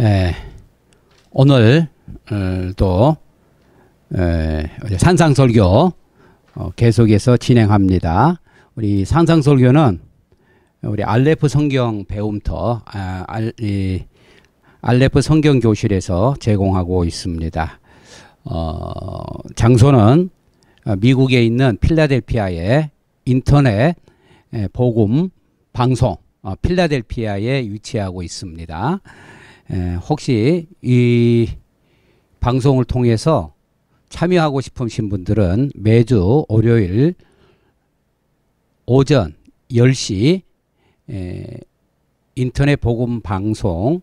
에, 예. 오늘 어, 또 에, 예, 산상설교 어, 계속해서 진행합니다. 우리 산상설교는 우리 알레프 성경 배움터 아, 알, 이, 알레프 성경 교실에서 제공하고 있습니다. 어, 장소는 어, 미국에 있는 필라델피아의 인터넷 복음 예, 방송 어, 필라델피아에 위치하고 있습니다. 예, 혹시 이 방송을 통해서 참여하고 싶으신 분들은 매주 월요일 오전 10시 예, 인터넷 복음 방송에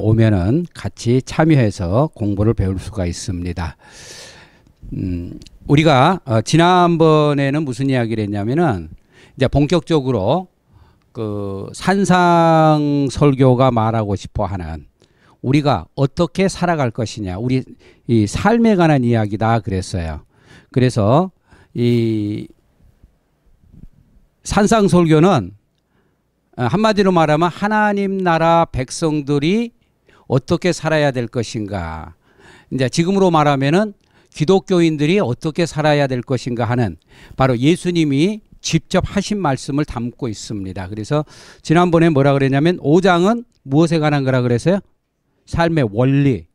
오면은 같이 참여해서 공부를 배울 수가 있습니다. 음, 우리가 어, 지난번에는 무슨 이야기를 했냐면은 이제 본격적으로 그 산상 설교가 말하고 싶어 하는 우리가 어떻게 살아갈 것이냐 우리 이 삶에 관한 이야기다 그랬어요. 그래서 이 산상 설교는 어, 한마디로 말하면 하나님 나라 백성들이 어떻게 살아야 될 것인가. 이제 지금으로 말하면은 기독교인들이 어떻게 살아야 될 것인가 하는 바로 예수님이 직접 하신 말씀을 담고 있습니다. 그래서 지난번에 뭐라 그랬냐면 5장은 무엇에 관한 거라 그랬어요? 삶의 원리.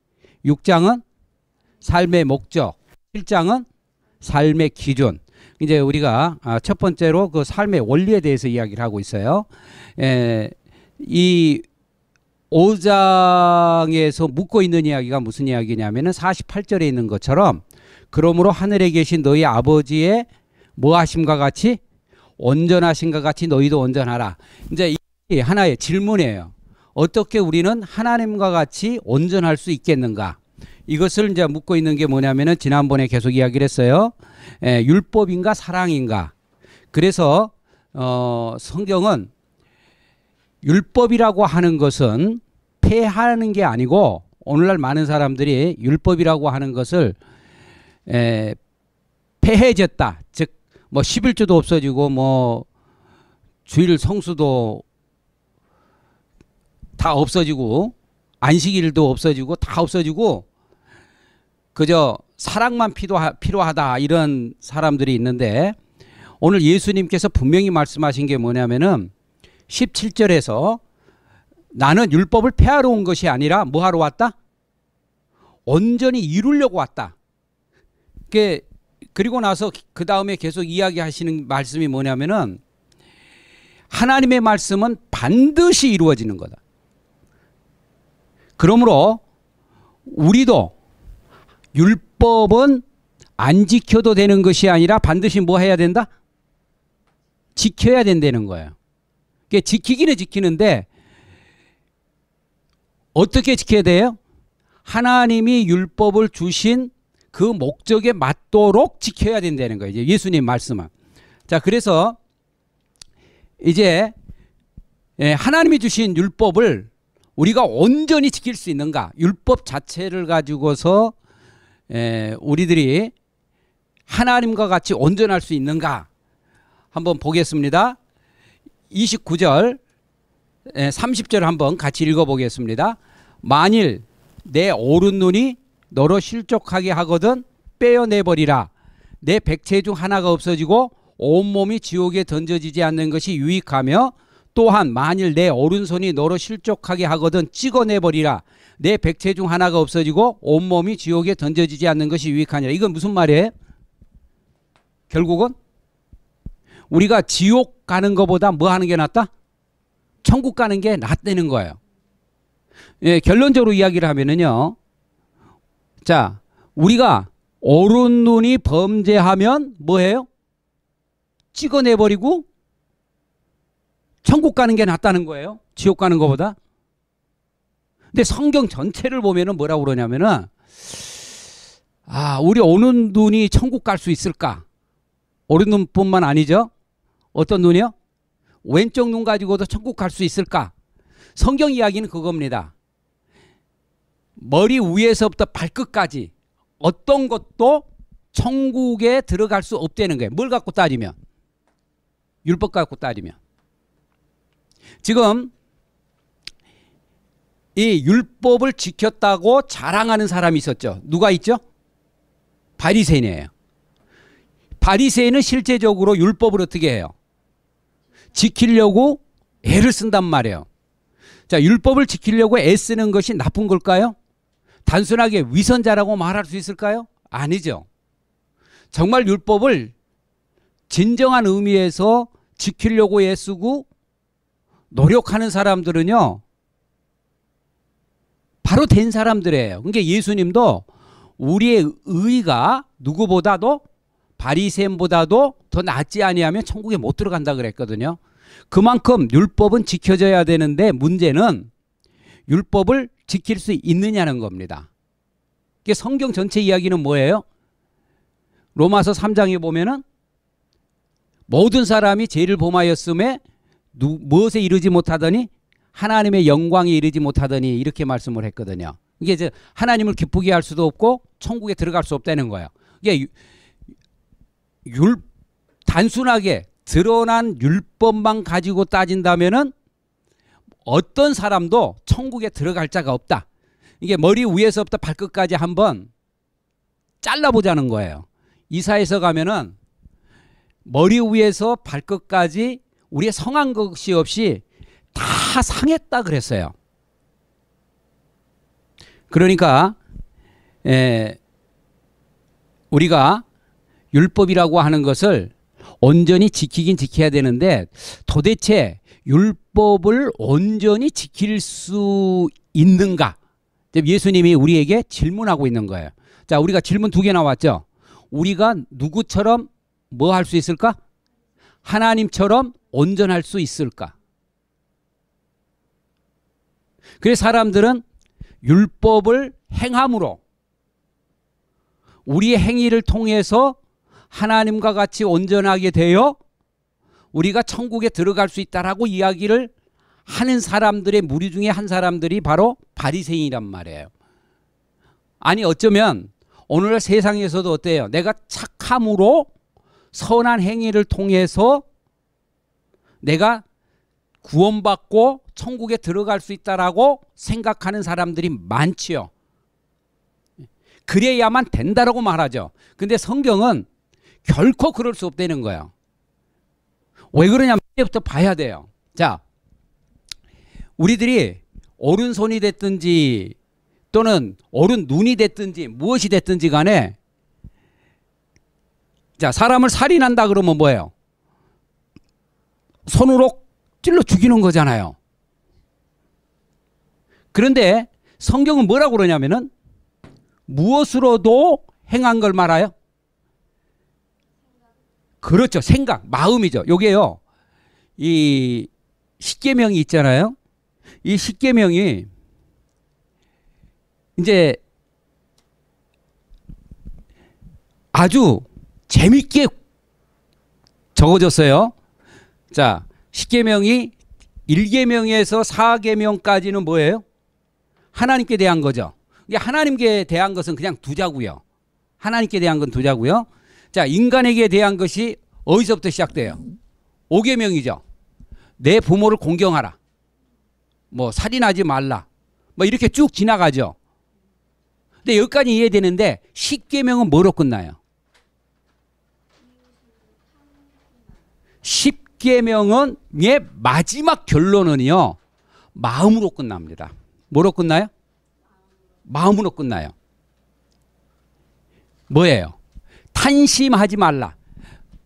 6장은 삶의 목적. 7장은 삶의 기준. 이제 우리가 아, 첫 번째로 그 삶의 원리에 대해서 이야기를 하고 있어요. 에, 예, 이 5장에서 묻고 있는 이야기가 무슨 이야기냐면은 48절에 있는 것처럼 그러므로 하늘에 계신 너희 아버지의 뭐하심과 같이 온전하신 것 같이 너희도 온전하라. 이제 이 하나의 질문이에요. 어떻게 우리는 하나님과 같이 온전할 수 있겠는가? 이것을 이제 묻고 있는 게 뭐냐면은 지난번에 계속 이야기를 했어요. 예, 율법인가 사랑인가. 그래서 어, 성경은 율법이라고 하는 것은 폐하는 게 아니고 오늘날 많은 사람들이 율법이라고 하는 것을 에, 예, 폐해졌다. 즉뭐 11조도 없어지고 뭐 주일 성수도 다 없어지고 안식일도 없어지고 다 없어지고 그저 사랑만 필요하다 이런 사람들이 있는데 오늘 예수님께서 분명히 말씀하신 게 뭐냐면은 17절에서 나는 율법을 폐하러 온 것이 아니라 뭐 하러 왔다? 온전히 이루려고 왔다. 그게 그리고 나서 그 다음에 계속 이야기하시는 말씀이 뭐냐면은 하나님의 말씀은 반드시 이루어지는 거다. 그러므로 우리도 율법은 안 지켜도 되는 것이 아니라 반드시 뭐 해야 된다? 지켜야 된다는 거예요. 그러니까 지키기는 지키는데 어떻게 지켜야 돼요? 하나님이 율법을 주신 그 목적에 맞도록 지켜야 된다는 거예요. 이제 예수님 말씀은. 자, 그래서 이제 예, 하나님이 주신 율법을 우리가 온전히 지킬 수 있는가? 율법 자체를 가지고서 예, 우리들이 하나님과 같이 온전할 수 있는가? 한번 보겠습니다. 29절, 30절 예, 한번 같이 읽어보겠습니다. 만일 내 오른 눈이 너로 실족하게 하거든 빼어내버리라. 내 백체 중 하나가 없어지고 온몸이 지옥에 던져지지 않는 것이 유익하며 또한 만일 내 오른손이 너로 실족하게 하거든 찍어내버리라. 내 백체 중 하나가 없어지고 온몸이 지옥에 던져지지 않는 것이 유익하니라. 이건 무슨 말이에요? 결국은 우리가 지옥 가는 것보다 뭐 하는 게 낫다? 천국 가는 게 낫다는 거예요. 예, 결론적으로 이야기를 하면은요. 자, 우리가 오른 눈이 범죄하면 뭐해요? 찍어내버리고 천국 가는 게 낫다는 거예요. 지옥 가는 것보다. 근데 성경 전체를 보면은 뭐라고 그러냐면은 아, 우리 오는 눈이 천국 갈 수 있을까? 오른 눈뿐만 아니죠. 어떤 눈이요? 왼쪽 눈 가지고도 천국 갈 수 있을까? 성경 이야기는 그겁니다. 머리 위에서부터 발끝까지 어떤 것도 천국에 들어갈 수 없다는 거예요. 뭘 갖고 따지면? 율법 갖고 따지면. 지금 이 율법을 지켰다고 자랑하는 사람이 있었죠. 누가 있죠? 바리새인이에요. 바리새인은 실제적으로 율법을 어떻게 해요? 지키려고 애를 쓴단 말이에요. 자, 율법을 지키려고 애쓰는 것이 나쁜 걸까요? 단순하게 위선자라고 말할 수 있을까요? 아니죠. 정말 율법을 진정한 의미에서 지키려고 애쓰고 노력하는 사람들은요, 바로 된 사람들이에요. 그러니까 예수님도 우리의 의가 누구보다도 바리새인보다도 더 낫지 아니하면 천국에 못 들어간다 그랬거든요. 그만큼 율법은 지켜져야 되는데 문제는 율법을 지킬 수 있느냐는 겁니다. 이게 성경 전체 이야기는 뭐예요? 로마서 3장에 보면은 모든 사람이 죄를 범하였음에 누, 무엇에 이르지 못하더니 하나님의 영광에 이르지 못하더니 이렇게 말씀을 했거든요. 이게 이제 하나님을 기쁘게 할 수도 없고 천국에 들어갈 수 없다는 거예요. 이게 율 단순하게 드러난 율법만 가지고 따진다면은 어떤 사람도 천국에 들어갈 자가 없다. 이게 머리 위에서부터 발끝까지 한번 잘라보자는 거예요. 이사에서 가면은 머리 위에서 발끝까지 우리의 성한 것이 없이 다 상했다 그랬어요. 그러니까 에, 우리가 율법이라고 하는 것을 온전히 지키긴 지켜야 되는데 도대체 율법을 온전히 지킬 수 있는가? 예수님이 우리에게 질문하고 있는 거예요. 자, 우리가 질문 두 개 나왔죠? 우리가 누구처럼 뭐 할 수 있을까? 하나님처럼 온전할 수 있을까? 그래서 사람들은 율법을 행함으로 우리의 행위를 통해서 하나님과 같이 온전하게 되어 우리가 천국에 들어갈 수 있다라고 이야기를 하는 사람들의 무리 중에 한 사람들이 바로 바리새인이란 말이에요. 아니 어쩌면 오늘 세상에서도 어때요? 내가 착함으로 선한 행위를 통해서 내가 구원받고 천국에 들어갈 수 있다라고 생각하는 사람들이 많지요. 그래야만 된다라고 말하죠. 근데 성경은 결코 그럴 수 없다는 거예요. 왜 그러냐면 이제부터 봐야 돼요. 자, 우리들이 오른손이 됐든지 또는 오른 눈이 됐든지 무엇이 됐든지 간에 자, 사람을 살인한다 그러면 뭐예요? 손으로 찔러 죽이는 거잖아요. 그런데 성경은 뭐라고 그러냐면은 무엇으로도 행한 걸 말아요? 그렇죠. 생각, 마음이죠. 요게요. 이 십계명이 있잖아요. 이 십계명이 이제 아주 재밌게 적어졌어요. 자, 십계명이 1계명에서 4계명까지는 뭐예요? 하나님께 대한 거죠. 하나님께 대한 것은 그냥 두자고요. 하나님께 대한 건 두자고요. 자, 인간에게 대한 것이 어디서부터 시작돼요? 5계명이죠. 내 부모를 공경하라. 뭐 살인하지 말라. 뭐 이렇게 쭉 지나가죠. 근데 여기까지 이해되는데 1계명은 뭐로 끝나요? 1계명은의 예, 마지막 결론은요. 마음으로 끝납니다. 뭐로 끝나요? 마음으로 끝나요. 뭐예요? 탄심하지 말라.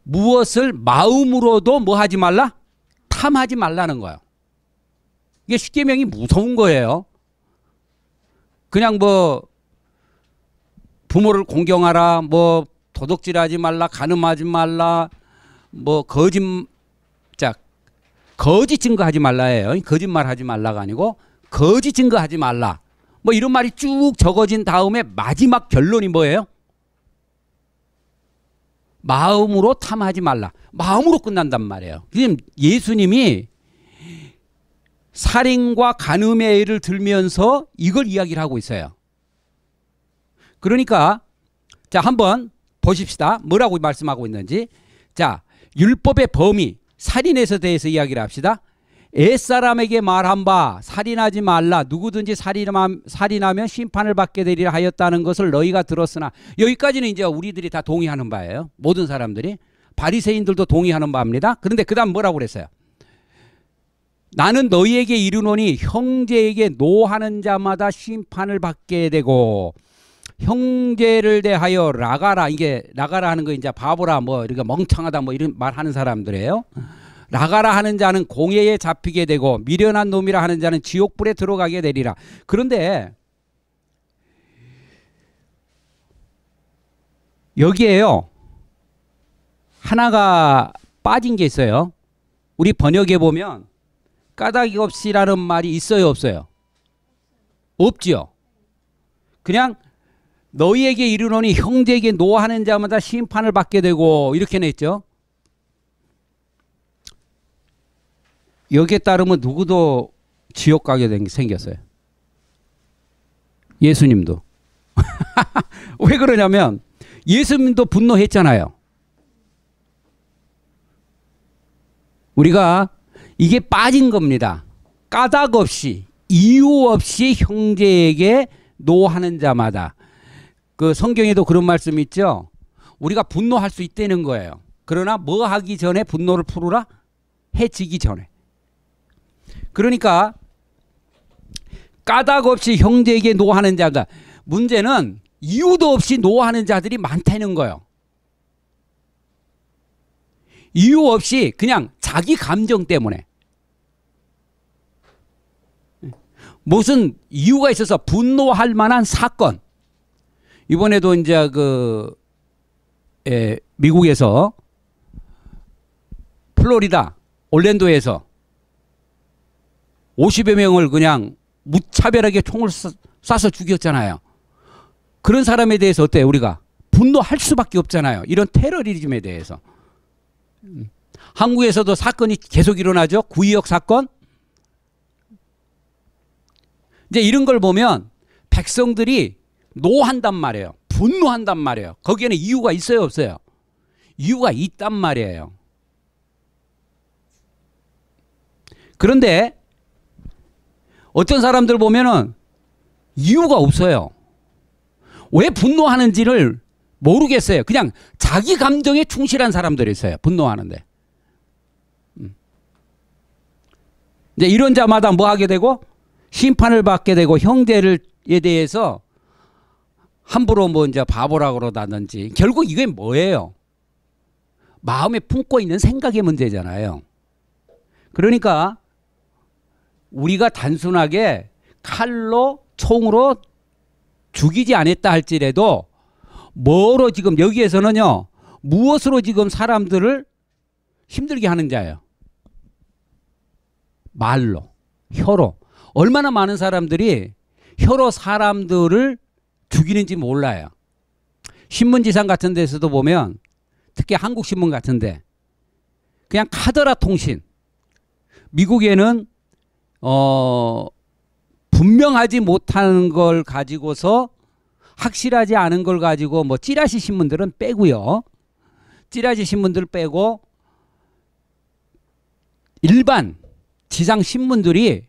무엇을 마음으로도 뭐 하지 말라? 탐하지 말라는 거예요. 이게 십계명이 무서운 거예요. 그냥 뭐 부모를 공경하라, 뭐 도둑질하지 말라, 가늠하지 말라, 뭐 거짓 자 거짓 증거하지 말라예요. 거짓말하지 말라가 아니고 거짓 증거하지 말라. 뭐 이런 말이 쭉 적어진 다음에 마지막 결론이 뭐예요? 마음으로 탐하지 말라. 마음으로 끝난단 말이에요. 그럼 예수님이 살인과 간음의 예를 들면서 이걸 이야기를 하고 있어요. 그러니까 자 한번 보십시다. 뭐라고 말씀하고 있는지. 자 율법의 범위 살인에서 대해서 이야기를 합시다. 애사람에게 말한 바 살인하지 말라 누구든지 살인하면 심판을 받게 되리라 하였다는 것을 너희가 들었으나 여기까지는 이제 우리들이 다 동의하는 바예요. 모든 사람들이 바리새인들도 동의하는 바입니다. 그런데 그다음 뭐라고 그랬어요? 나는 너희에게 이르노니 형제에게 노하는 자마다 심판을 받게 되고 형제를 대하여 라가라 이게 라가라 하는 거 이제 바보라 뭐 이렇게 멍청하다 뭐 이런 말하는 사람들이에요. 나가라 하는 자는 공예에 잡히게 되고 미련한 놈이라 하는 자는 지옥불에 들어가게 되리라. 그런데 여기에요. 하나가 빠진 게 있어요. 우리 번역에 보면 까닭이 없이라는 말이 있어요, 없어요? 없지요. 그냥 너희에게 이르노니 형제에게 노하는 자마다 심판을 받게 되고 이렇게 냈죠. 여기에 따르면 누구도 지옥 가게 된 게 생겼어요. 예수님도. 왜 그러냐면 예수님도 분노했잖아요. 우리가 이게 빠진 겁니다. 까닭 없이 이유 없이 형제에게 노하는 자마다 그 성경에도 그런 말씀이 있죠. 우리가 분노할 수 있다는 거예요. 그러나 뭐 하기 전에 분노를 풀어라? 해치기 전에. 그러니까 까닭 없이 형제에게 노하는 자가 문제는 이유도 없이 노하는 자들이 많다는 거예요. 이유 없이 그냥 자기 감정 때문에 무슨 이유가 있어서 분노할 만한 사건 이번에도 이제 그 예, 미국에서 플로리다 올랜도에서 50여 명을 그냥 무차별하게 총을 쏴서 죽였잖아요. 그런 사람에 대해서 어때요, 우리가? 분노할 수밖에 없잖아요. 이런 테러리즘에 대해서. 음. 한국에서도 사건이 계속 일어나죠. 구의역 사건. 이제 이런 걸 보면 백성들이 노한단 말이에요. 분노한단 말이에요. 거기에는 이유가 있어요, 없어요? 이유가 있단 말이에요. 그런데 어떤 사람들 보면은 이유가 없어요. 왜 분노하는지를 모르겠어요. 그냥 자기 감정에 충실한 사람들이 있어요. 분노하는데. 음. 이제 이런 자마다 뭐 하게 되고 심판을 받게 되고 형제를에 대해서 함부로 뭐 이제 바보라 그러다든지 결국 이게 뭐예요? 마음에 품고 있는 생각의 문제잖아요. 그러니까 우리가 단순하게 칼로 총으로 죽이지 않았다 할지라도 뭐로 지금 여기에서는요 무엇으로 지금 사람들을 힘들게 하는 자예요 말로 혀로 얼마나 많은 사람들이 혀로 사람들을 죽이는지 몰라요 신문지상 같은 데서도 보면 특히 한국신문 같은데 그냥 카더라 통신 미국에는 어 분명하지 못한 걸 가지고서 확실하지 않은 걸 가지고 뭐 찌라시 신문들은 빼고요. 찌라시 신문들 빼고 일반 지상 신문들이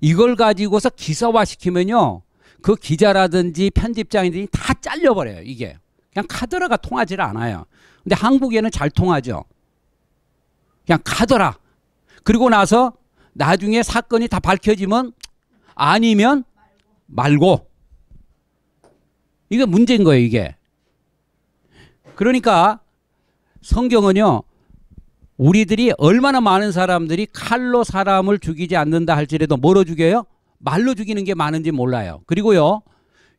이걸 가지고서 기사화 시키면요. 그 기자라든지 편집장이다 잘려버려요. 이게. 그냥 카더라가 통하지를 않아요. 근데 한국에는 잘 통하죠. 그냥 카더라. 그리고 나서 나중에 사건이 다 밝혀지면 아니면 말고 이게 문제인 거예요 이게 그러니까 성경은요 우리들이 얼마나 많은 사람들이 칼로 사람을 죽이지 않는다 할지라도 뭐로 죽여요? 말로 죽이는 게 많은지 몰라요 그리고요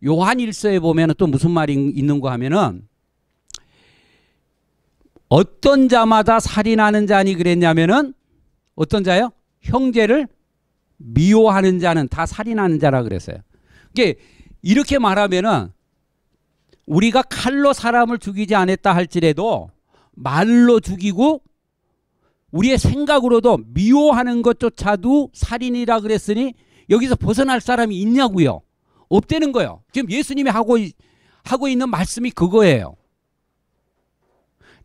요한일서에 보면 또 무슨 말이 있는가 하면은 어떤 자마다 살인하는 자니 그랬냐면은 어떤 자요? 형제를 미워하는 자는 다 살인하는 자라 그랬어요. 이게 이렇게 말하면은 우리가 칼로 사람을 죽이지 않았다 할지라도 말로 죽이고 우리의 생각으로도 미워하는 것조차도 살인이라 그랬으니 여기서 벗어날 사람이 있냐고요. 없다는 거예요. 지금 예수님이 하고 하고 있는 말씀이 그거예요.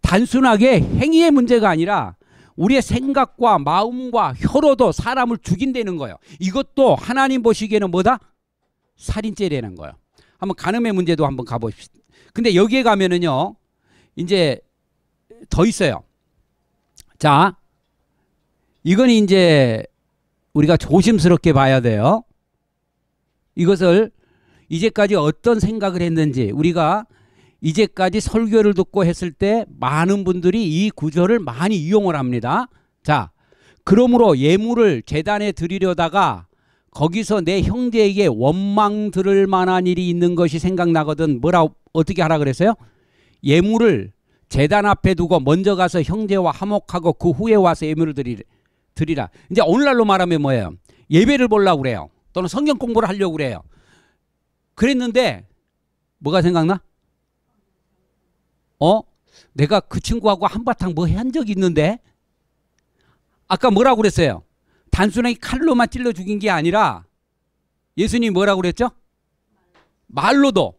단순하게 행위의 문제가 아니라 우리의 생각과 마음과 혀로도 사람을 죽인다는 거예요. 이것도 하나님 보시기에는 뭐다? 살인죄라는 거예요. 한번 간음의 문제도 한번 가보시다 근데 여기에 가면은요. 이제 더 있어요. 자, 이건 이제 우리가 조심스럽게 봐야 돼요. 이것을 이제까지 어떤 생각을 했는지 우리가 이제까지 설교를 듣고 했을 때 많은 분들이 이 구절을 많이 이용을 합니다. 자, 그러므로 예물을 재단에 드리려다가 거기서 내 형제에게 원망 들을 만한 일이 있는 것이 생각나거든 뭐라 어떻게 하라 그랬어요? 예물을 재단 앞에 두고 먼저 가서 형제와 화목하고 그 후에 와서 예물을 드리, 라 이제 오늘날로 말하면 뭐예요? 예배를 보려고 그래요. 또는 성경 공부를 하려고 그래요. 그랬는데 뭐가 생각나? 어? 내가 그 친구하고 한바탕 뭐 한 적이 있는데? 아까 뭐라고 그랬어요? 단순하게 칼로만 찔러 죽인 게 아니라 예수님이 뭐라고 그랬죠? 말로도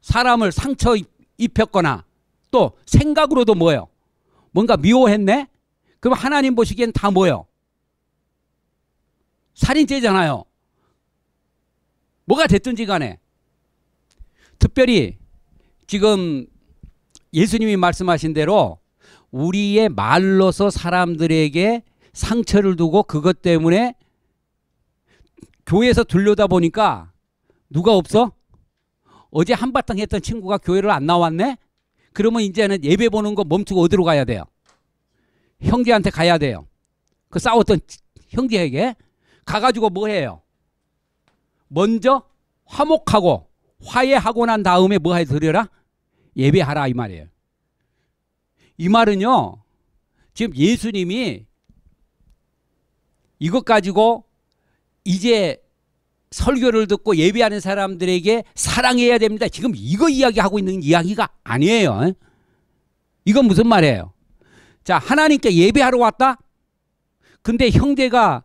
사람을 상처 입혔거나 또 생각으로도 뭐예요? 뭔가 미워했네? 그럼 하나님 보시기엔 다 뭐예요? 살인죄잖아요. 뭐가 됐든지 간에 특별히 지금 예수님이 말씀하신 대로 우리의 말로서 사람들에게 상처를 두고 그것 때문에 교회에서 들려다 보니까 누가 없어? 어제 한바탕 했던 친구가 교회를 안 나왔네? 그러면 이제는 예배 보는 거 멈추고 어디로 가야 돼요? 형제한테 가야 돼요. 그 싸웠던 형제에게 가가지고 뭐 해요? 먼저 화목하고 화해하고 난 다음에 뭐 해드려라? 예배하라 이 말이에요. 이 말은요. 지금 예수님이 이것 가지고 이제 설교를 듣고 예배하는 사람들에게 사랑해야 됩니다. 지금 이거 이야기하고 있는 이야기가 아니에요. 이건 무슨 말이에요? 자, 하나님께 예배하러 왔다? 근데 형제가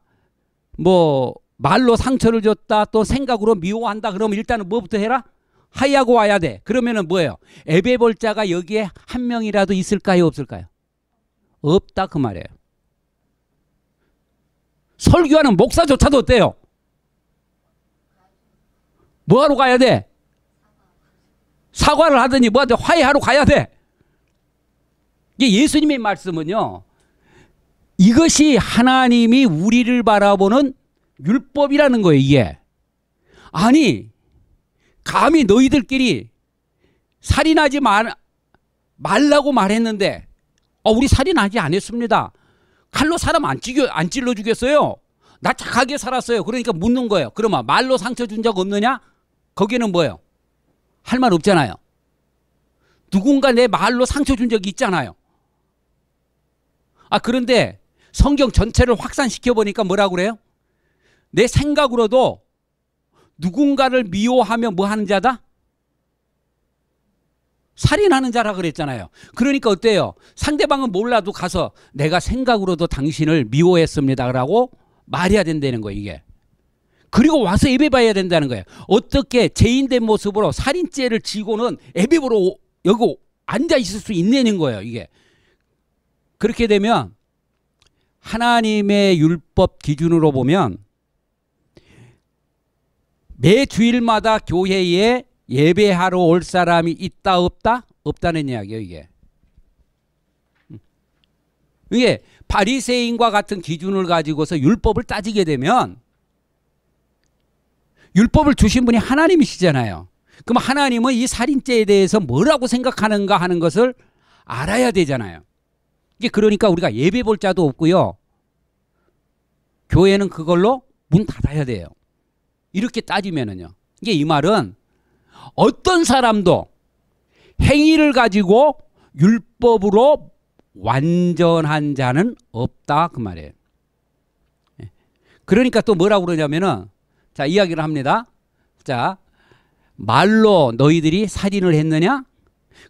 뭐 말로 상처를 줬다 또 생각으로 미워한다 그러면 일단은 뭐부터 해라? 하이하고 와야 돼. 그러면은 뭐예요? 에베볼자가 여기에 한 명이라도 있을까요? 없을까요? 없다 그 말이에요. 설교하는 목사조차도 어때요? 뭐하러 가야 돼? 사과를 하더니 뭐하든 화해하러 가야 돼. 이게 예수님의 말씀은요. 이것이 하나님이 우리를 바라보는 율법이라는 거예요, 이게. 아니, 감히 너희들끼리 살인하지 말, 말라고 말했는데 어, 우리 살인하지 않았습니다. 칼로 사람 안, 찌겨, 안 찔러 죽였어요. 나 착하게 살았어요. 그러니까 묻는 거예요. 그러면 말로 상처 준 적 없느냐? 거기는 뭐예요? 할 말 없잖아요. 누군가 내 말로 상처 준 적이 있잖아요. 아, 그런데 성경 전체를 확산시켜 보니까 뭐라고 그래요? 내 생각으로도 누군가를 미워하며 뭐 하는 자다? 살인하는 자라 그랬잖아요. 그러니까 어때요? 상대방은 몰라도 가서 내가 생각으로도 당신을 미워했습니다라고 말해야 된다는 거예요, 이게. 그리고 와서 예배 봐야 된다는 거예요. 어떻게 죄인된 모습으로 살인죄를 지고는 예배 보러 여기 앉아 있을 수 있는 냐 거예요, 이게. 그렇게 되면 하나님의 율법 기준으로 보면 매 주일마다 교회에 예배하러 올 사람이 있다 없다? 없다는 이야기예요 이게. 음. 이게 바리새인과 같은 기준을 가지고서 율법을 따지게 되면 율법을 주신 분이 하나님이시잖아요. 그럼 하나님은 이 살인죄에 대해서 뭐라고 생각하는가 하는 것을 알아야 되잖아요. 이게 그러니까 우리가 예배 볼 자도 없고요. 교회는 그걸로 문 닫아야 돼요. 이렇게 따지면은요. 이게 이 말은 어떤 사람도 행위를 가지고 율법으로 완전한 자는 없다 그 말이에요. 예. 그러니까 또 뭐라고 그러냐면은 자 이야기를 합니다. 자 말로 너희들이 살인을 했느냐?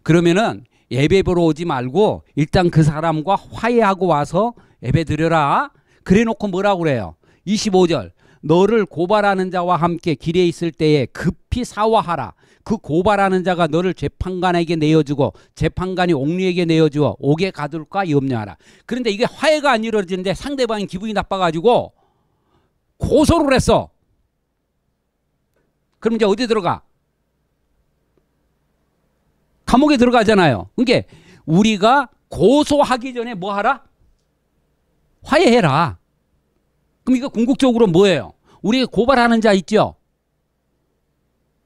그러면은 예배 보러 오지 말고 일단 그 사람과 화해하고 와서 예배 드려라. 그래 놓고 뭐라고 그래요? 25절. 너를 고발하는 자와 함께 길에 있을 때에 급히 사와하라. 그 고발하는 자가 너를 재판관에게 내어주고 재판관이 옥리에게 내어주어 옥에 가둘까 염려하라. 그런데 이게 화해가 안 이루어지는데 상대방이 기분이 나빠가지고 고소를 했어. 그럼 이제 어디 들어가? 감옥에 들어가잖아요. 그러니까 우리가 고소하기 전에 뭐 하라? 화해해라. 그럼 이거 궁극적으로 뭐예요? 우리가 고발하는 자 있죠?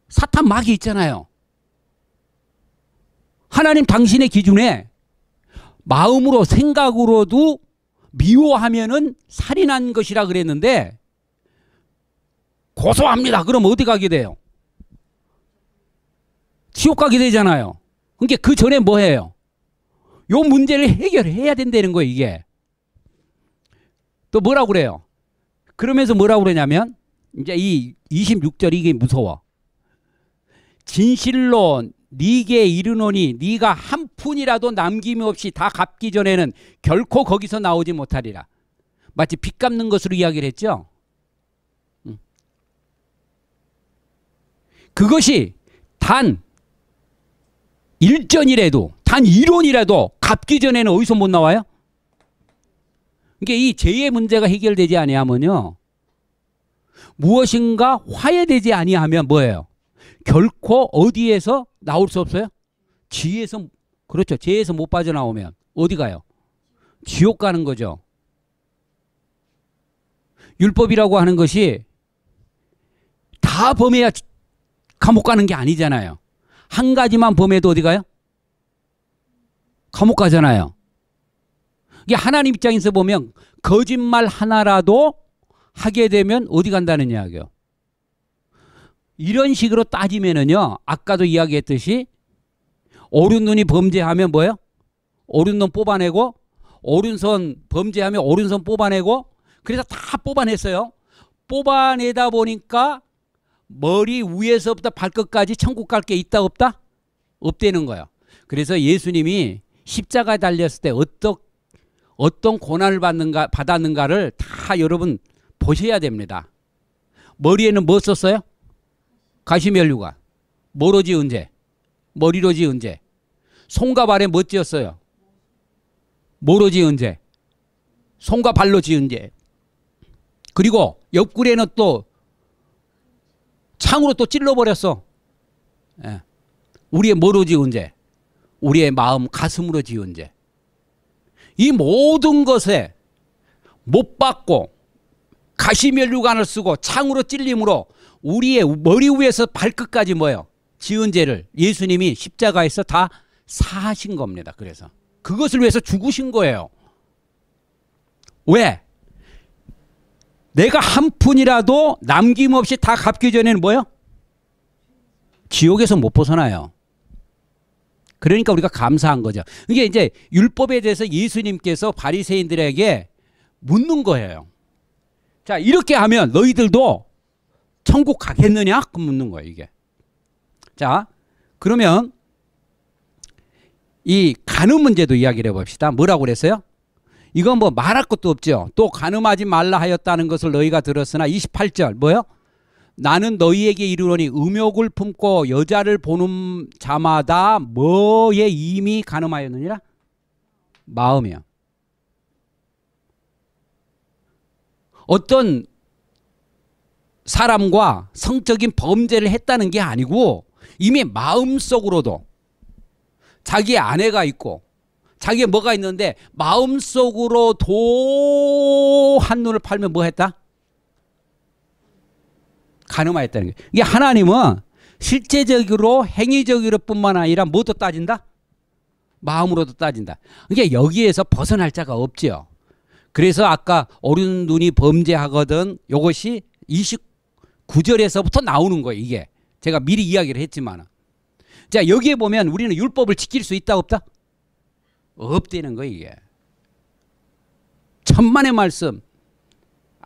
사탄 마귀 있잖아요. 하나님 당신의 기준에 마음으로 생각으로도 미워하면은 살인한 것이라 그랬는데 고소합니다. 그럼 어디 가게 돼요? 지옥 가게 되잖아요. 그러니까 그 전에 뭐 해요? 요 문제를 해결해야 된다는 거예요, 이게. 또 뭐라고 그래요? 그러면서 뭐라고 그러냐면 이제 이 26절 이게 무서워. 진실로 네게 이르노니 네가 한 푼이라도 남김이 없이 다 갚기 전에는 결코 거기서 나오지 못하리라. 마치 빚 갚는 것으로 이야기를 했죠. 음. 그것이 단 일전이라도 단 이론이라도 갚기 전에는 어디서 못 나와요? 그러니까 이 죄의 문제가 해결되지 아니하면요. 무엇인가 화해되지 아니하면 뭐예요? 결코 어디에서 나올 수 없어요? 지에서 그렇죠. 죄에서 못 빠져나오면 어디 가요? 지옥 가는 거죠. 율법이라고 하는 것이 다 범해야 감옥 가는 게 아니잖아요. 한 가지만 범해도 어디 가요? 감옥 가잖아요. 이게 하나님 입장에서 보면 거짓말 하나라도 하게 되면 어디 간다는 이야기요. 이런 식으로 따지면은요. 아까도 이야기했듯이 오른 눈이 범죄하면 뭐예요? 오른 눈 뽑아내고 오른손 범죄하면 오른손 뽑아내고 그래서 다 뽑아냈어요. 뽑아내다 보니까 머리 위에서부터 발끝까지 천국 갈 게 있다 없다? 없대는 거예요. 그래서 예수님이 십자가 달렸을 때 어떻게 어떤 고난을 받는가 받았는가를 다 여러분 보셔야 됩니다. 머리에는 뭐 썼어요? 가시멸류가 뭐로 지은 죄? 머리로 지은 죄. 손과 발에 뭐 지었어요? 뭐로 지은 죄? 손과 발로 지은 죄. 그리고 옆구리에는 또 창으로 또 찔러버렸어. 예. 우리의 뭐로 지은 죄? 우리의 마음 가슴으로 지은 죄. 이 모든 것에 못 받고 가시면류관을 쓰고 창으로 찔림으로 우리의 머리 위에서 발끝까지 뭐예요? 지은 죄를 예수님이 십자가에서 다 사하신 겁니다. 그래서 그것을 위해서 죽으신 거예요. 왜? 내가 한 푼이라도 남김없이 다 갚기 전에는 뭐요? 예 지옥에서 못 벗어나요. 그러니까 우리가 감사한 거죠. 이게 이제 율법에 대해서 예수님께서 바리새인들에게 묻는 거예요. 자, 이렇게 하면 너희들도 천국 가겠느냐? 그 묻는 거예요, 이게. 자, 그러면 이 간음 문제도 이야기를 해 봅시다. 뭐라고 그랬어요? 이건 뭐 말할 것도 없죠. 또 간음하지 말라 하였다는 것을 너희가 들었으나 28절 뭐요? 나는 너희에게 이르노니 음욕을 품고 여자를 보는 자마다 뭐에 이미 가늠하였느니라? 마음이야. 어떤 사람과 성적인 범죄를 했다는 게 아니고 이미 마음속으로도 자기 아내가 있고 자기의 뭐가 있는데 마음속으로도 한눈을 팔면 뭐 했다? 가늠하였다는 거예요. 이게 하나님은 실제적으로 행위적으로 뿐만 아니라 뭐도 따진다? 마음으로도 따진다. 그러니까 여기에서 벗어날 자가 없지요. 그래서 아까 어른 눈이 범죄하거든 이것이 29절에서부터 나오는 거예요. 이게 제가 미리 이야기를 했지만 자 여기에 보면 우리는 율법을 지킬 수 있다 없다? 없다는 거예요. 이게 천만의 말씀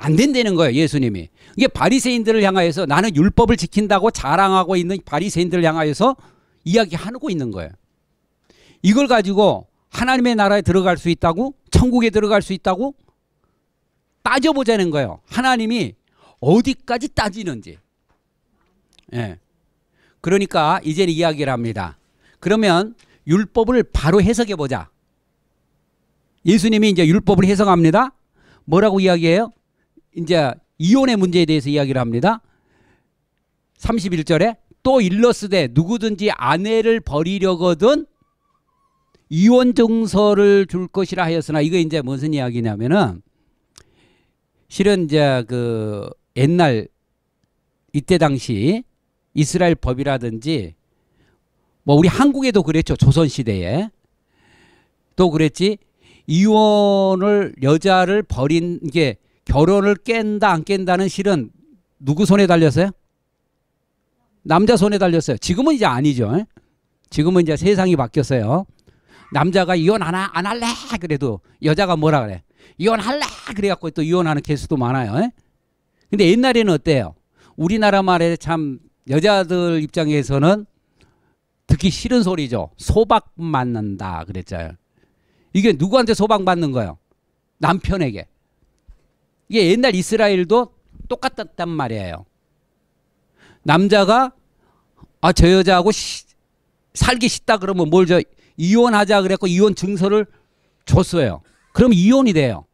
안 된다는 거예요 예수님이 이게 바리새인들을 향하여서 나는 율법을 지킨다고 자랑하고 있는 바리새인들을 향하여서 이야기하고 있는 거예요 이걸 가지고 하나님의 나라에 들어갈 수 있다고 천국에 들어갈 수 있다고 따져보자는 거예요 하나님이 어디까지 따지는지 예. 그러니까 이제는 이야기를 합니다 그러면 율법을 바로 해석해 보자 예수님이 이제 율법을 해석합니다 뭐라고 이야기해요? 이제 이혼의 문제에 대해서 이야기를 합니다. 31절에 또일러스되 누구든지 아내를 버리려거든 이혼 증서를 줄 것이라 하였으나 이거 이제 무슨 이야기냐면은 실은 이제 그 옛날 이때 당시 이스라엘 법이라든지 뭐 우리 한국에도 그랬죠 조선 시대에 또 그랬지 이혼을 여자를 버린 게 결혼을 깬다 안 깬다는 실은 누구 손에 달렸어요? 남자 손에 달렸어요. 지금은 이제 아니죠. 예? 지금은 이제 세상이 바뀌었어요. 남자가 이혼 안, 하, 안 할래 그래도 여자가 뭐라 그래 이혼할래 그래갖고 또 이혼하는 케이스도 많아요. 예? 근데 옛날에는 어때요? 우리나라 말에 참 여자들 입장에서는 듣기 싫은 소리죠. 소박 맞는다 그랬잖아요. 이게 누구한테 소박 받는 거예요? 남편에게. 이게 예, 옛날 이스라엘도 똑같았단 말이에요. 남자가 아저 여자하고 시, 살기 싫다 그러면 뭘 저 이혼하자 그랬고 이혼 증서를 줬어요. 그럼 이혼이 돼요.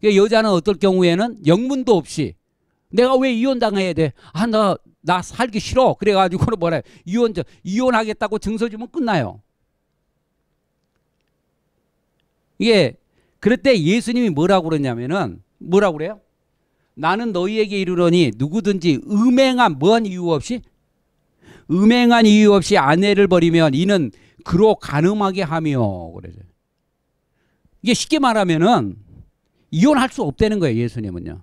그 여자는 어떨 경우에는 영문도 없이 내가 왜 이혼 당해야 돼? 아나 나 살기 싫어. 그래가지고는 뭐래 이혼 저 이혼하겠다고 증서 주면 끝나요. 이게 그럴 때 예수님이 뭐라고 그러냐면은 뭐라고 그래요? 나는 너희에게 이르러니 누구든지 음행한 뭔 이유 없이 음행한 이유 없이 아내를 버리면 이는 그로 가늠하게 하며 그래요. 이게 쉽게 말하면은 이혼할 수 없다는 거예요, 예수님은요.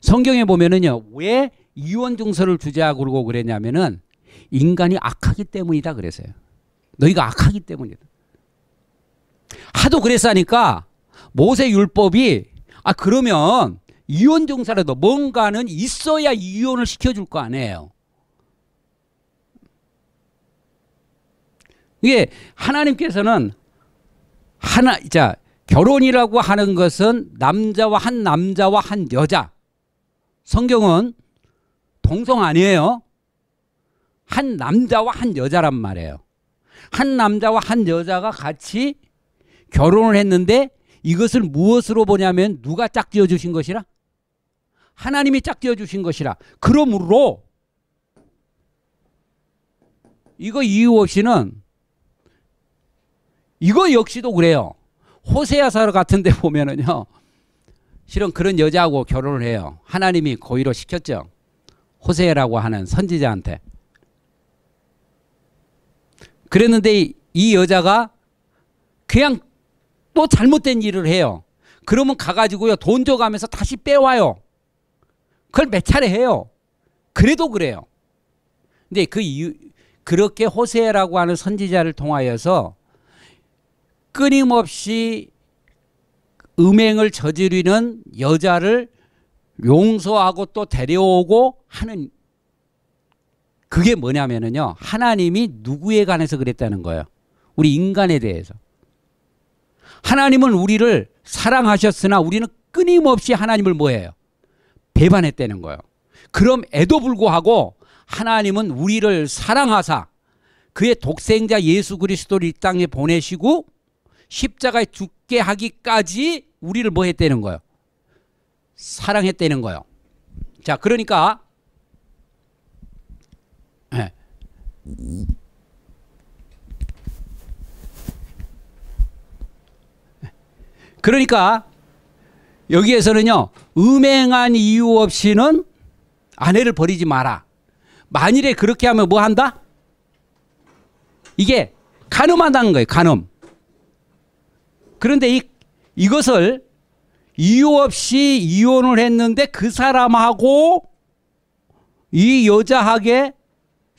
성경에 보면은요. 왜 이혼 증서를 주자고 그러고 그랬냐면은 인간이 악하기 때문이다 그래서요. 너희가 악하기 때문이다. 하도 그랬으니까 모세 율법이 아 그러면 이혼 종사라도 뭔가는 있어야 이혼을 시켜줄 거 아니에요. 이게 하나님께서는 하나 자 결혼이라고 하는 것은 남자와 한 남자와 한 여자 성경은 동성 아니에요. 한 남자와 한 여자란 말이에요. 한 남자와 한 여자가 같이 결혼을 했는데 이것을 무엇으로 보냐면 누가 짝지어 주신 것이라? 하나님이 짝지어 주신 것이라. 그러므로 이거 이유 없이는 이거 역시도 그래요. 호세아서 같은데 보면은요. 실은 그런 여자하고 결혼을 해요. 하나님이 고의로 시켰죠. 호세라고 하는 선지자한테. 그랬는데 이 여자가 그냥 또 잘못된 일을 해요. 그러면 가가지고요. 돈 줘가면서 다시 빼와요. 그걸 몇 차례 해요. 그래도 그래요. 근데 그 이유, 그렇게 호세라고 하는 선지자를 통하여서 끊임없이 음행을 저지르는 여자를 용서하고 또 데려오고 하는 그게 뭐냐면요 하나님이 누구에 관해서 그랬다는 거예요. 우리 인간에 대해서. 하나님은 우리를 사랑하셨으나 우리는 끊임없이 하나님을 뭐해요? 배반했다는 거예요. 그럼 에도 불구하고 하나님은 우리를 사랑하사 그의 독생자 예수 그리스도를 이 땅에 보내시고 십자가에 죽게 하기까지 우리를 뭐 했다는 거예요? 사랑했다는 거예요. 자, 그러니까 네. 그러니까 여기에서는요, 음행한 이유 없이는 아내를 버리지 마라. 만일에 그렇게 하면 뭐 한다? 이게 간음한다는 거예요, 간음. 그런데 이, 이것을 이유 없이 이혼을 했는데 그 사람하고 이여자에게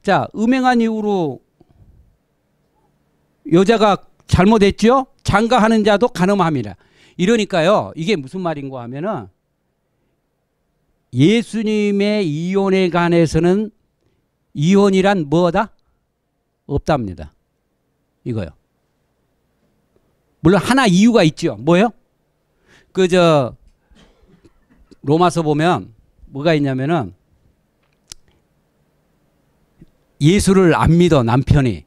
자, 음행한 이유로 여자가 잘못했죠? 장가하는 자도 간음합니다 이러니까요. 이게 무슨 말인가 하면은 예수님의 이혼에 관해서는 이혼이란 뭐다? 없답니다. 이거요. 물론 하나 이유가 있죠. 뭐요? 그저 로마서 보면 뭐가 있냐면은 예수를 안 믿어 남편이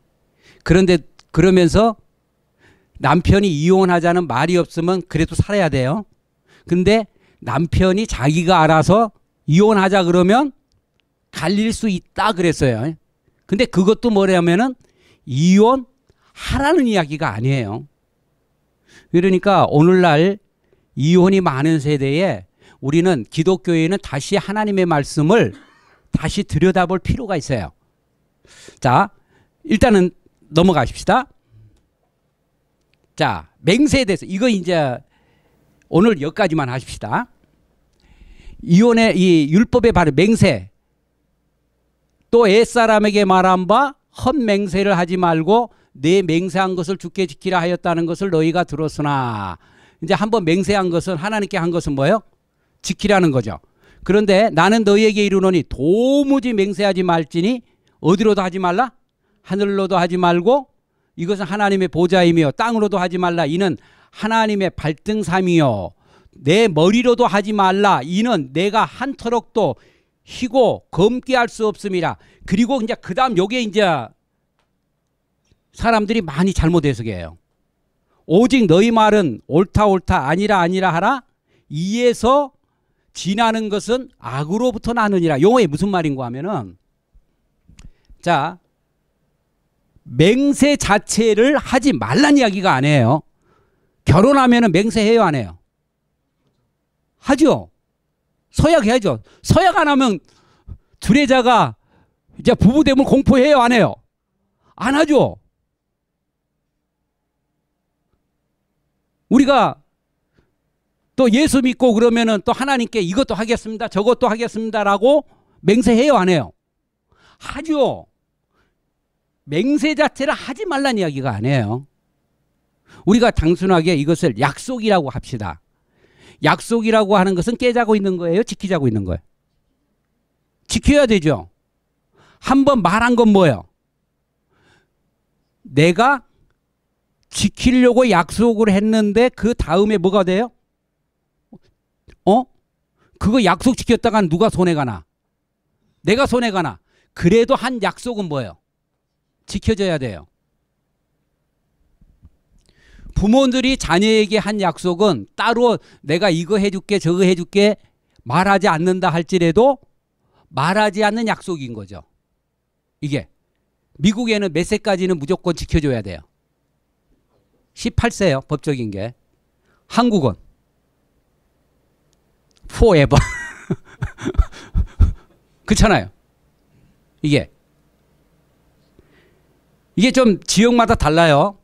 그런데 그러면서 남편이 이혼하자는 말이 없으면 그래도 살아야 돼요. 근데 남편이 자기가 알아서 이혼하자 그러면 갈릴 수 있다 그랬어요. 근데 그것도 뭐냐면은 이혼 하라는 이야기가 아니에요. 그러니까 오늘날 이혼이 많은 세대에 우리는 기독교에는 다시 하나님의 말씀을 다시 들여다볼 필요가 있어요. 자, 일단은 넘어가십시다. 자, 맹세에 대해서 이거 이제 오늘 여기까지만 하십시다. 이혼의 이율법의 바른 맹세 또 애사람에게 말한 바 헛맹세를 하지 말고 내 맹세한 것을 죽게 지키라 하였다는 것을 너희가 들었으나 이제 한번 맹세한 것은 하나님께 한 것은 뭐예요? 지키라는 거죠. 그런데 나는 너희에게 이르노니 도무지 맹세하지 말지니 어디로도 하지 말라 하늘로도 하지 말고 이것은 하나님의 보좌이며 땅으로도 하지 말라 이는 하나님의 발등삼이요 내 머리로도 하지 말라 이는 내가 한 터럭도 희고 검게 할 수 없습니다. 그리고 이제 그다음 요게 이제 사람들이 많이 잘못 해석해요. 오직 너희 말은 옳다 옳다 아니라 아니라 하라 이에서 지나는 것은 악으로부터 나느니라. 용어에 무슨 말인가 하면은 자 맹세 자체를 하지 말란 이야기가 아니에요. 결혼하면 맹세해요, 안 해요? 하죠. 서약해야죠. 서약 안 하면 둘레자가 이제 부부됨을 공포해요, 안 해요? 안 하죠. 우리가 또 예수 믿고 그러면은 또 하나님께 이것도 하겠습니다, 저것도 하겠습니다라고 맹세해요, 안 해요? 하죠. 맹세 자체를 하지 말란 이야기가 아니에요. 우리가 단순하게 이것을 약속이라고 합시다. 약속이라고 하는 것은 깨자고 있는 거예요? 지키자고 있는 거예요? 지켜야 되죠. 한번 말한 건 뭐예요? 내가 지키려고 약속을 했는데 그 다음에 뭐가 돼요? 어? 그거 약속 지켰다간 누가 손해가 나? 내가 손해가 나. 그래도 한 약속은 뭐예요? 지켜져야 돼요. 부모들이 자녀에게 한 약속은 따로 내가 이거 해줄게 저거 해줄게 말하지 않는다 할지라도 말하지 않는 약속인 거죠. 이게 미국에는 몇 세까지는 무조건 지켜줘야 돼요. 18세요 법적인 게. 한국은 forever. 그렇잖아요. 이게 이게 좀 지역마다 달라요.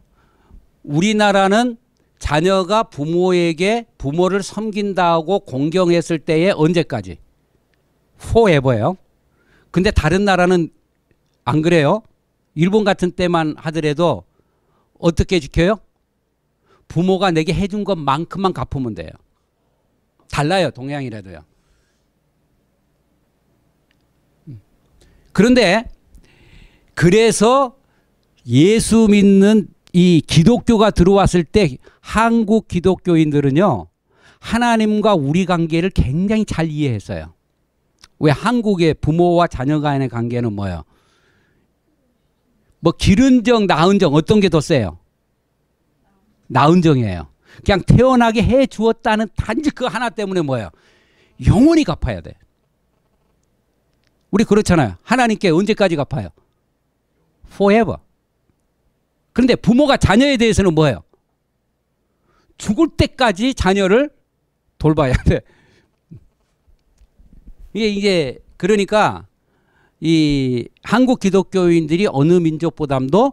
우리나라는 자녀가 부모에게 부모를 섬긴다고 공경했을 때에 언제까지? f o r e v e r 요 근데 다른 나라는 안 그래요. 일본 같은 때만 하더라도 어떻게 지켜요? 부모가 내게 해준 것만큼만 갚으면 돼요. 달라요, 동양이라도요. 음. 그런데 그래서 예수 믿는 이 기독교가 들어왔을 때 한국 기독교인들은요. 하나님과 우리 관계를 굉장히 잘 이해했어요. 왜 한국의 부모와 자녀 간의 관계는 뭐예요? 뭐 기른 정, 나은 정 어떤 게 더 세요? 나은 정이에요. 그냥 태어나게 해 주었다는 단지 그 하나 때문에 뭐예요? 영원히 갚아야 돼. 우리 그렇잖아요. 하나님께 언제까지 갚아요? forever. 그런데 부모가 자녀에 대해서는 뭐예요? 죽을 때까지 자녀를 돌봐야 돼. 이게 이제 그러니까 이 한국 기독교인들이 어느 민족보담도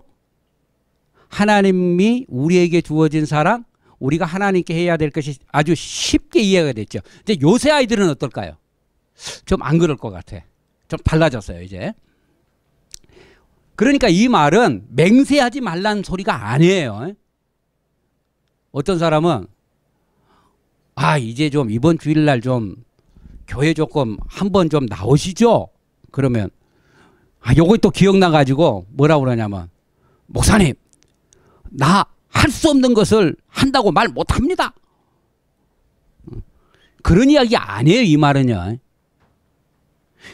하나님이 우리에게 주어진 사랑, 우리가 하나님께 해야 될 것이 아주 쉽게 이해가 됐죠. 이제 요새 아이들은 어떨까요? 좀 안 그럴 것 같아. 좀 달라졌어요, 이제. 그러니까 이 말은 맹세하지 말란 소리가 아니에요. 어떤 사람은 아 이제 좀 이번 주일날 좀 교회 조금 한번 좀 나오시죠. 그러면 아 요거 또 기억나 가지고 뭐라 그러냐면 목사님 나 할 수 없는 것을 한다고 말 못합니다. 그런 이야기 아니에요 이 말은요.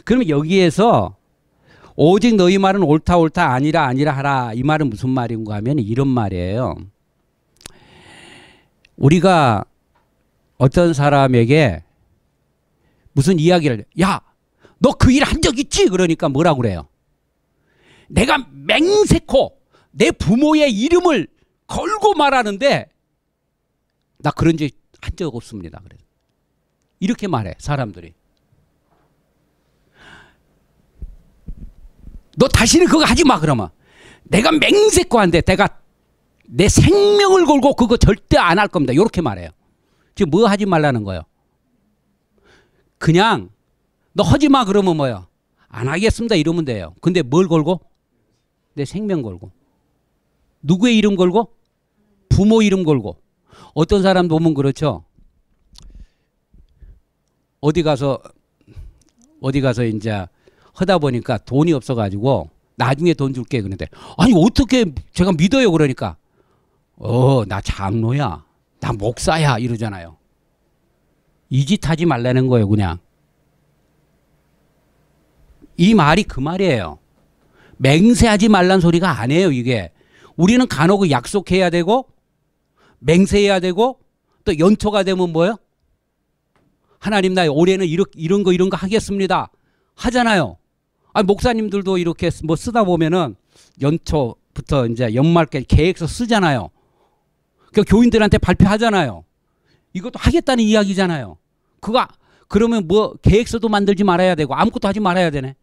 그러면 여기에서 오직 너희 말은 옳다 옳다 아니라 아니라 하라 이 말은 무슨 말인가 하면 이런 말이에요. 우리가 어떤 사람에게 무슨 이야기를 야 너 그 일 한 적 있지 그러니까 뭐라 그래요. 내가 맹세코 내 부모의 이름을 걸고 말하는데 나 그런 적 한 적 없습니다. 그래 이렇게 말해 사람들이. 너 다시는 그거 하지 마 그러면 내가 맹세코한데 내가 내 생명을 걸고 그거 절대 안 할 겁니다. 이렇게 말해요. 지금 뭐 하지 말라는 거예요? 그냥 너 하지 마 그러면 뭐요? 안 하겠습니다 이러면 돼요. 근데 뭘 걸고? 내 생명 걸고. 누구의 이름 걸고? 부모 이름 걸고. 어떤 사람 보면 그렇죠. 어디 가서 어디 가서 이제 하다 보니까 돈이 없어가지고 나중에 돈 줄게 그런데 아니 어떻게 제가 믿어요 그러니까 어 나 장로야 나 목사야 이러잖아요 이짓 하지 말라는 거예요 그냥 이 말이 그 말이에요 맹세하지 말란 소리가 아니에요 이게 우리는 간혹 약속해야 되고 맹세해야 되고 또 연초가 되면 뭐예요 하나님 나 올해는 이런 거 이런 거 하겠습니다 하잖아요 아, 목사님들도 이렇게 뭐 쓰다 보면은 연초부터 이제 연말까지 계획서 쓰잖아요. 그 교인들한테 발표하잖아요. 이것도 하겠다는 이야기잖아요. 그거 아, 그러면 뭐 계획서도 만들지 말아야 되고 아무것도 하지 말아야 되네.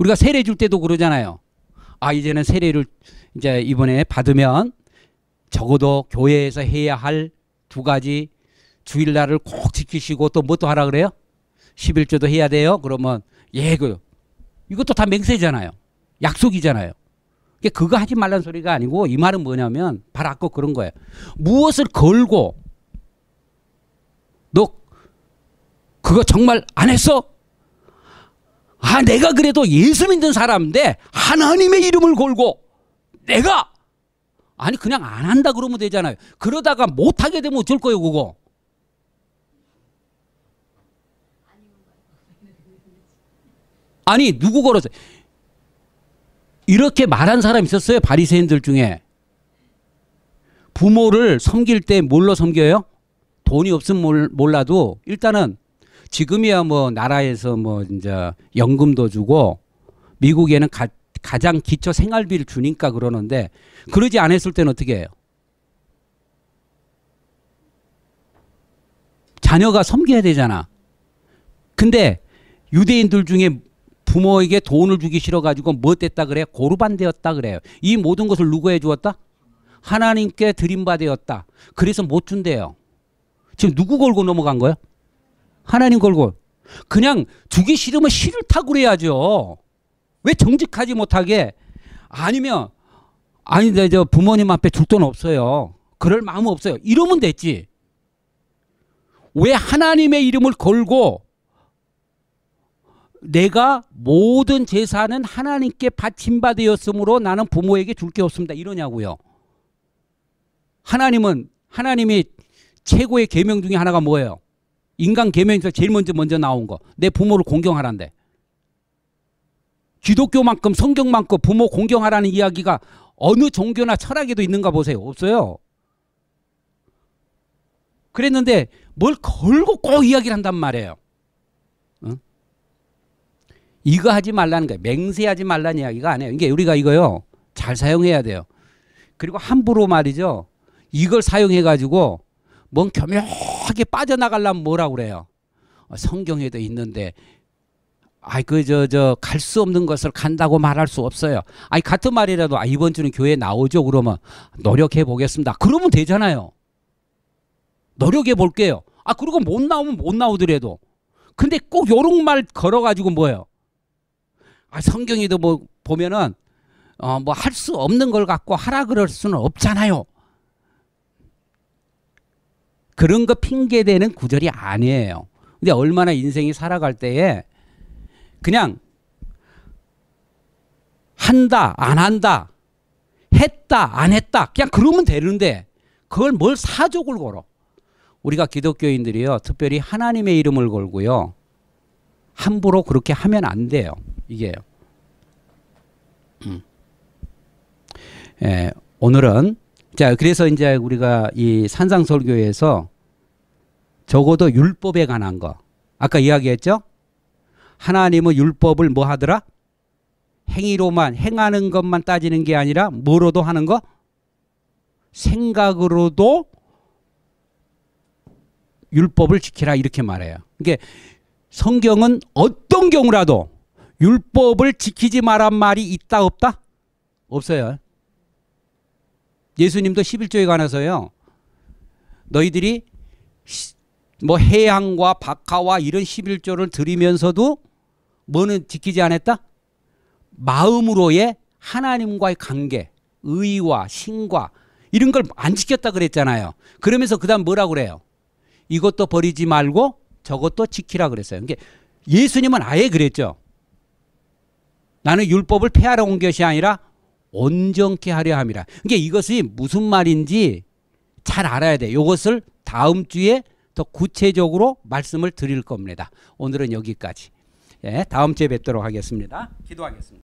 우리가 세례 줄 때도 그러잖아요. 아 이제는 세례를 이제 이번에 받으면 적어도 교회에서 해야 할 두 가지 주일날을 꼭 지키시고 또 뭐또 뭐 하라 그래요? 11조도 해야 돼요. 그러면 예, 그 이것도 다 맹세잖아요. 약속이잖아요. 그거 하지 말란 소리가 아니고 이 말은 뭐냐면 바로 아까 그런 거예요. 무엇을 걸고 너 그거 정말 안 했어? 아, 내가 그래도 예수 믿는 사람인데 하나님의 이름을 걸고 내가 아니 그냥 안 한다 그러면 되잖아요. 그러다가 못 하게 되면 어쩔 거예요, 그거. 아니 누구 걸었어요? 이렇게 말한 사람 있었어요 바리새인들 중에 부모를 섬길 때 뭘로 섬겨요? 돈이 없으면 몰라도 일단은 지금이야 뭐 나라에서 뭐 이제 연금도 주고 미국에는 가, 가장 기초 생활비를 주니까 그러는데 그러지 않았을 때는 어떻게 해요? 자녀가 섬겨야 되잖아. 근데 유대인들 중에 부모에게 돈을 주기 싫어가지고 뭐 됐다 그래? 고르반되었다 그래요. 이 모든 것을 누구 에주었다 하나님께 드림바되었다. 그래서 못 준대요. 지금 누구 걸고 넘어간 거예요 하나님 걸고. 그냥 주기 싫으면 싫다고 그래야죠. 왜 정직하지 못하게? 아니면, 아니, 저 부모님 앞에 줄 돈 없어요. 그럴 마음 없어요. 이러면 됐지. 왜 하나님의 이름을 걸고 내가 모든 제사는 하나님께 바친 바 되었으므로 나는 부모에게 줄 게 없습니다. 이러냐고요. 하나님은 하나님이 최고의 계명 중에 하나가 뭐예요? 인간 계명에서 제일 먼저 먼저 나온 거. 내 부모를 공경하란데. 기독교만큼 성경만큼 부모 공경하라는 이야기가 어느 종교나 철학에도 있는가 보세요. 없어요. 그랬는데 뭘 걸고 꼭 이야기를 한단 말이에요. 이거 하지 말라는 거예요. 맹세하지 말라는 이야기가 아니에요. 이게 우리가 이거요. 잘 사용해야 돼요. 그리고 함부로 말이죠. 이걸 사용해 가지고 뭔 교묘하게 빠져나가려면 뭐라 그래요. 어, 성경에도 있는데 아이 그 저 저 갈 수 없는 것을 간다고 말할 수 없어요. 아이 같은 말이라도 아 이번 주는 교회 나오죠. 그러면 노력해 보겠습니다. 그러면 되잖아요. 노력해 볼게요. 아 그리고 못 나오면 못 나오더라도 근데 꼭 요런 말 걸어 가지고 뭐예요? 아, 성경에도 뭐 보면은 어, 뭐할 수 없는 걸 갖고 하라 그럴 수는 없잖아요. 그런 거 핑계대는 구절이 아니에요. 근데 얼마나 인생이 살아갈 때에 그냥 한다, 안 한다, 했다, 안 했다, 그냥 그러면 되는데 그걸 뭘 사족을 걸어. 우리가 기독교인들이요, 특별히 하나님의 이름을 걸고요, 함부로 그렇게 하면 안 돼요. 이게요. 음. 예, 오늘은 자 그래서 이제 우리가 이 산상설교에서 적어도 율법에 관한 거 아까 이야기했죠. 하나님은 율법을 뭐 하더라? 행위로만 행하는 것만 따지는 게 아니라 뭐로도 하는 거? 생각으로도 율법을 지키라 이렇게 말해요. 그러니까 성경은 어떤 경우라도 율법을 지키지 말란 말이 있다 없다? 없어요. 예수님도 11조에 관해서요. 너희들이 뭐 해양과 박하와 이런 11조를 드리면서도 뭐는 지키지 않았다? 마음으로의 하나님과의 관계, 의와 신과 이런 걸 안 지켰다 그랬잖아요. 그러면서 그다음 뭐라 그래요? 이것도 버리지 말고 저것도 지키라 그랬어요. 그러니까 예수님은 아예 그랬죠. 나는 율법을 폐하러 온 것이 아니라 온전케 하려 함이라. 그러 그러니까 이것이 무슨 말인지 잘 알아야 돼. 이것을 다음 주에 더 구체적으로 말씀을 드릴 겁니다. 오늘은 여기까지. 예, 다음 주에 뵙도록 하겠습니다. 기도하겠습니다.